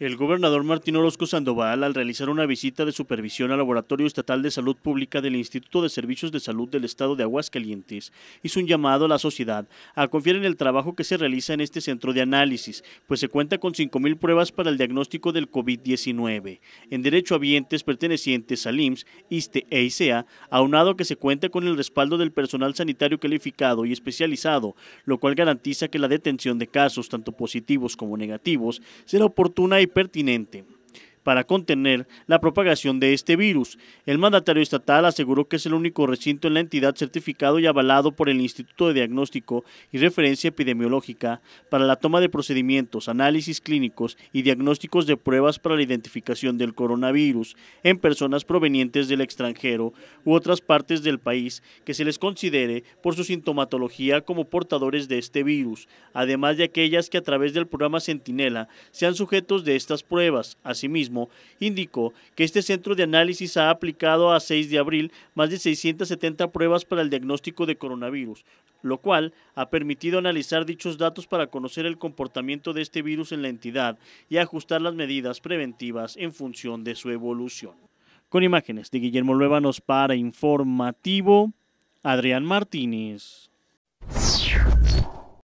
El gobernador Martín Orozco Sandoval, al realizar una visita de supervisión al Laboratorio Estatal de Salud Pública del Instituto de Servicios de Salud del Estado de Aguascalientes, hizo un llamado a la sociedad a confiar en el trabajo que se realiza en este centro de análisis, pues se cuenta con 5.000 pruebas para el diagnóstico del COVID-19. En derecho a vientes pertenecientes al IMSS, ISTE e ICEA, aunado que se cuenta con el respaldo del personal sanitario calificado y especializado, lo cual garantiza que la detención de casos, tanto positivos como negativos, será oportuna y pertinente para contener la propagación de este virus. El mandatario estatal aseguró que es el único recinto en la entidad certificado y avalado por el Instituto de Diagnóstico y Referencia Epidemiológica para la toma de procedimientos, análisis clínicos y diagnósticos de pruebas para la identificación del coronavirus en personas provenientes del extranjero u otras partes del país que se les considere por su sintomatología como portadores de este virus, además de aquellas que a través del programa Centinela sean sujetos de estas pruebas. Asimismo, indicó que este centro de análisis ha aplicado a 6 de abril más de 670 pruebas para el diagnóstico de coronavirus, lo cual ha permitido analizar dichos datos para conocer el comportamiento de este virus en la entidad y ajustar las medidas preventivas en función de su evolución. Con imágenes de Guillermo Luévanos para Informativo, Adrián Martínez.